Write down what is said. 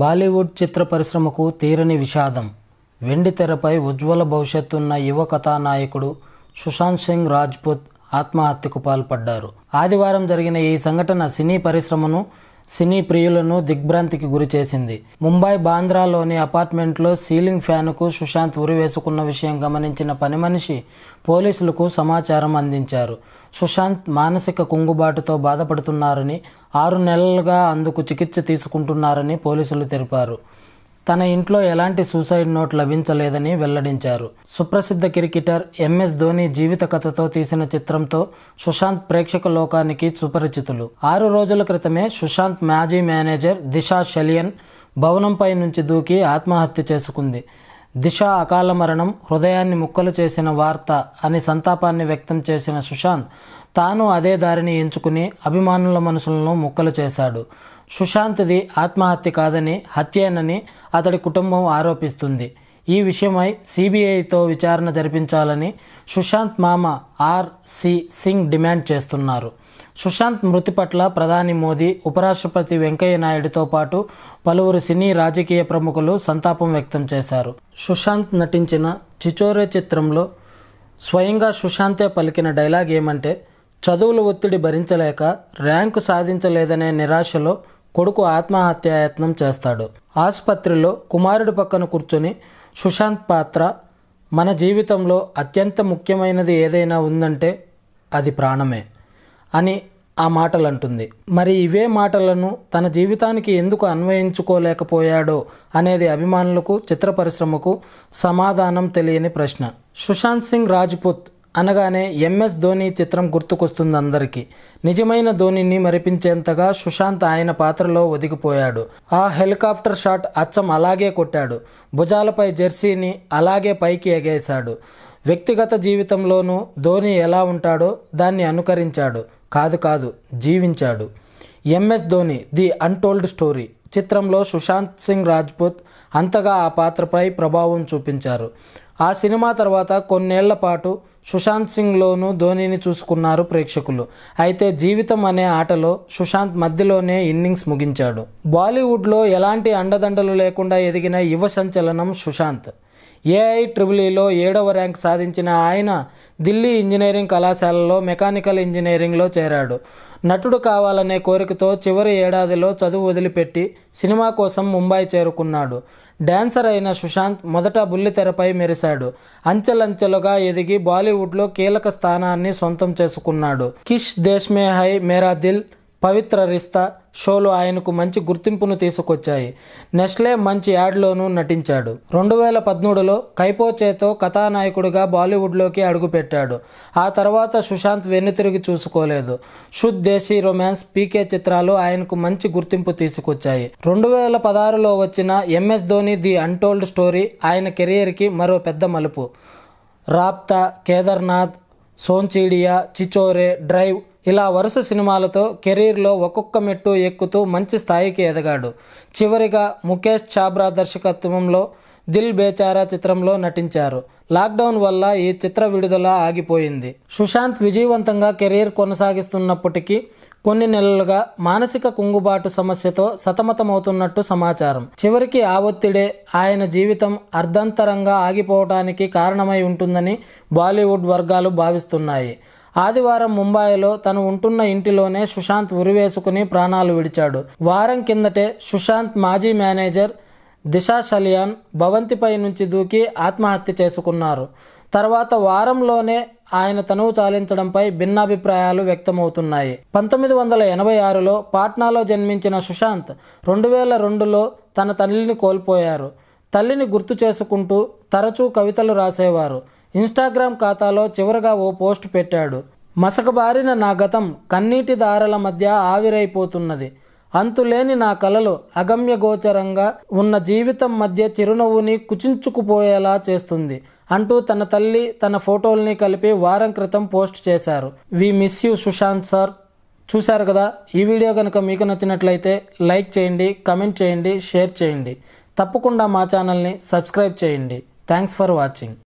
బాలీవుడ్ చిత్ర పరిశ్రమకు తీరని విషాదం వెండి తెరపై ఉజ్వల భవిష్యత్తున్న యువ కథానాయకుడు సుశాంత్ సింగ్ రాజ్పుత్ ఆత్మహత్యకు పాల్పడ్డారు ఆదివారం జరిగిన ఈ సంఘటన సినీ పరిశ్రమను సినీ ప్రియులను దిగ్భ్రాంతికి గురిచేసింది ముంబై బాంద్రాలోని అపార్ట్మెంట్లో సీలింగ్ ఫ్యాన్కు సుశాంత్ ఉరి వేసుకున్న విషయం గమనించిన పని మనిషి పోలీసులకు సమాచారం అందించారు సుశాంత్ మానసిక కుంగుబాటుతో బాధపడుతున్నారని ఆరు నెలలుగా అందుకు చికిత్స తీసుకుంటున్నారని పోలీసులు తెలిపారు తన ఇంట్లో ఎలాంటి సూసైడ్ నోట్ లభించలేదని వెల్లడించారు సుప్రసిద్ధ క్రికెటర్ ఎంఎస్ ధోని జీవిత కథతో తీసిన చిత్రంతో సుశాంత్ ప్రేక్షక లోకానికి సుపరిచితులు ఆరు రోజుల క్రితమే సుశాంత్ మాజీ మేనేజర్ దిశా షలియన్ భవనంపై నుంచి దూకి ఆత్మహత్య చేసుకుంది దిశ అకాల మరణం హృదయాన్ని ముక్కలు చేసిన వార్త అని సంతాపాన్ని వ్యక్తం చేసిన సుశాంత్ తాను అదే దారిని ఎంచుకుని అభిమానుల మనసులను ముక్కలు చేశాడు సుశాంత్ది ఆత్మహత్య కాదని హత్యేనని అతడి కుటుంబం ఆరోపిస్తుంది ఈ విషయమై సిబిఐతో విచారణ జరిపించాలని సుశాంత్ మామ ఆర్ సి సింగ్ డిమాండ్ చేస్తున్నారు సుశాంత్ మృతి పట్ల ప్రధాని మోదీ ఉపరాష్ట్రపతి వెంకయ్య నాయుడుతో పాటు పలువురు సినీ రాజకీయ ప్రముఖులు సంతాపం వ్యక్తం చేశారు సుశాంత్ నటించిన చిచోరే చిత్రంలో స్వయంగా సుశాంతే పలికిన డైలాగ్ ఏమంటే చదువుల ఒత్తిడి భరించలేక ర్యాంకు సాధించలేదనే నిరాశలో కొడుకు ఆత్మహత్యాయత్నం చేస్తాడు ఆసుపత్రిలో కుమారుడి పక్కన కూర్చొని సుశాంత్ పాత్ర మన జీవితంలో అత్యంత ముఖ్యమైనది ఏదైనా ఉందంటే అది ప్రాణమే అని ఆ మాటలు అంటుంది మరి ఇవే మాటలను తన జీవితానికి ఎందుకు అన్వయించుకోలేకపోయాడో అనేది అభిమానులకు చిత్ర పరిశ్రమకు సమాధానం తెలియని ప్రశ్న సుశాంత్ సింగ్ రాజ్పుత్ అనగానే ఎంఎస్ ధోని చిత్రం గుర్తుకొస్తుంది అందరికీ నిజమైన ధోనిని మరిపించేంతగా సుశాంత్ ఆయన పాత్రలో ఒదిగిపోయాడు ఆ హెలికాప్టర్ షాట్ అచ్చం అలాగే కొట్టాడు భుజాలపై జెర్సీని అలాగే పైకి ఎగేశాడు వ్యక్తిగత జీవితంలోనూ ధోని ఎలా ఉంటాడో దాన్ని అనుకరించాడు కాదు కాదు జీవించాడు MS Dhoni the untold story చిత్రంలో సుశాంత్ సింగ్ రాజ్పూత్ అంతగా ఆ పాత్రపై ప్రభావం చూపించారు ఆ సినిమా తర్వాత కొన్నేళ్ల పాటు సుశాంత్ సింగ్లోనూ ధోనిని చూసుకున్నారు ప్రేక్షకులు అయితే జీవితం అనే ఆటలో సుశాంత్ మధ్యలోనే ఇన్నింగ్స్ ముగించాడు బాలీవుడ్లో ఎలాంటి అండదండలు లేకుండా ఎదిగిన యువ సంచలనం సుశాంత్ ఏఐ ట్రిబులీలో ఏడవ ర్యాంక్ సాధించిన ఆయన ఢిల్లీ ఇంజనీరింగ్ కళాశాలలో మెకానికల్ ఇంజనీరింగ్లో చేరాడు నటుడు కావాలనే కోరికతో చివరి ఏడాదిలో చదువు వదిలిపెట్టి సినిమా కోసం ముంబై చేరుకున్నాడు డాన్సర్ అయిన సుశాంత్ మొదట బుల్లితెరపై మెరిశాడు అంచెలంచెలుగా ఎదిగి బాలీవుడ్లో కీలక స్థానాన్ని సొంతం చేసుకున్నాడు కిష్ దేశ్మే హై మేరా దిల్ పవిత్ర రిస్తా షోలు ఆయనకు మంచి గుర్తింపును తీసుకొచ్చాయి నెస్లే మంచి యాడ్లోనూ నటించాడు రెండు వేల పద్మూడులో కైపోచేతో కథానాయకుడిగా బాలీవుడ్లోకి అడుగుపెట్టాడు ఆ తర్వాత సుశాంత్ వెన్నుతిరిగి చూసుకోలేదు శుద్ దేశీ రొమాన్స్ పీకే చిత్రాలు ఆయనకు మంచి గుర్తింపు తీసుకొచ్చాయి రెండు వేల పదహారులో వచ్చిన MS Dhoni the untold story ఆయన కెరియర్కి మరో పెద్ద మలుపు రాప్తా కేదార్నాథ్ సోన్చీడియా చిచోరే డ్రైవ్ ఇలా వరుస సినిమాలతో కెరీర్లో ఒక్కొక్క మెట్టు ఎక్కుతూ మంచి స్థాయికి ఎదగాడు చివరిగా ముఖేష్ ఛాబ్రా దర్శకత్వంలో దిల్ బేచారా చిత్రంలో నటించారు లాక్డౌన్ వల్ల ఈ చిత్ర విడుదల ఆగిపోయింది సుశాంత్ విజయవంతంగా కెరీర్ కొనసాగిస్తున్నప్పటికీ కొన్ని నెలలుగా మానసిక కుంగుబాటు సమస్యతో సతమతమవుతున్నట్టు సమాచారం చివరికి ఆ ఒత్తిడే ఆయన జీవితం అర్ధంతరంగా ఆగిపోవటానికి కారణమై ఉంటుందని బాలీవుడ్ వర్గాలు భావిస్తున్నాయి ఆదివారం ముంబాయిలో తను ఉంటున్న ఇంటిలోనే సుశాంత్ ఉరివేసుకుని ప్రాణాలు విడిచాడు వారం కిందటే సుశాంత్ మాజీ మేనేజర్ దిశా సలియాన్ భవంతిపై నుంచి దూకి ఆత్మహత్య చేసుకున్నారు తర్వాత వారంలోనే ఆయన తనువు చాలించడంపై భిన్నాభిప్రాయాలు వ్యక్తమవుతున్నాయి పంతొమ్మిది వందల ఎనభై ఆరులో పాట్నాలో జన్మించిన సుశాంత్ రెండు వేల రెండులో తన తల్లిని కోల్పోయారు తల్లిని గుర్తు చేసుకుంటూ తరచూ కవితలు రాసేవారు ఇన్స్టాగ్రామ్ ఖాతాలో చివరగా ఓ పోస్ట్ పెట్టాడు మసకబారిన నా గతం కన్నీటి దారల మధ్య ఆవిరైపోతున్నది అంతులేని నా కలలు అగమ్యగోచరంగా ఉన్న జీవితం మధ్య చిరునవ్వుని కుచించుకుపోయేలా చేస్తుంది అంటూ తన తల్లి తన ఫోటోల్ని కలిపి వారం క్రితం పోస్ట్ చేశారు we miss you Sushant sir చూశారు కదా ఈ వీడియో కనుక మీకు నచ్చినట్లయితే లైక్ చేయండి కమెంట్ చేయండి షేర్ చేయండి తప్పకుండా మా ఛానల్ని సబ్స్క్రైబ్ చేయండి థ్యాంక్స్ ఫర్ వాచింగ్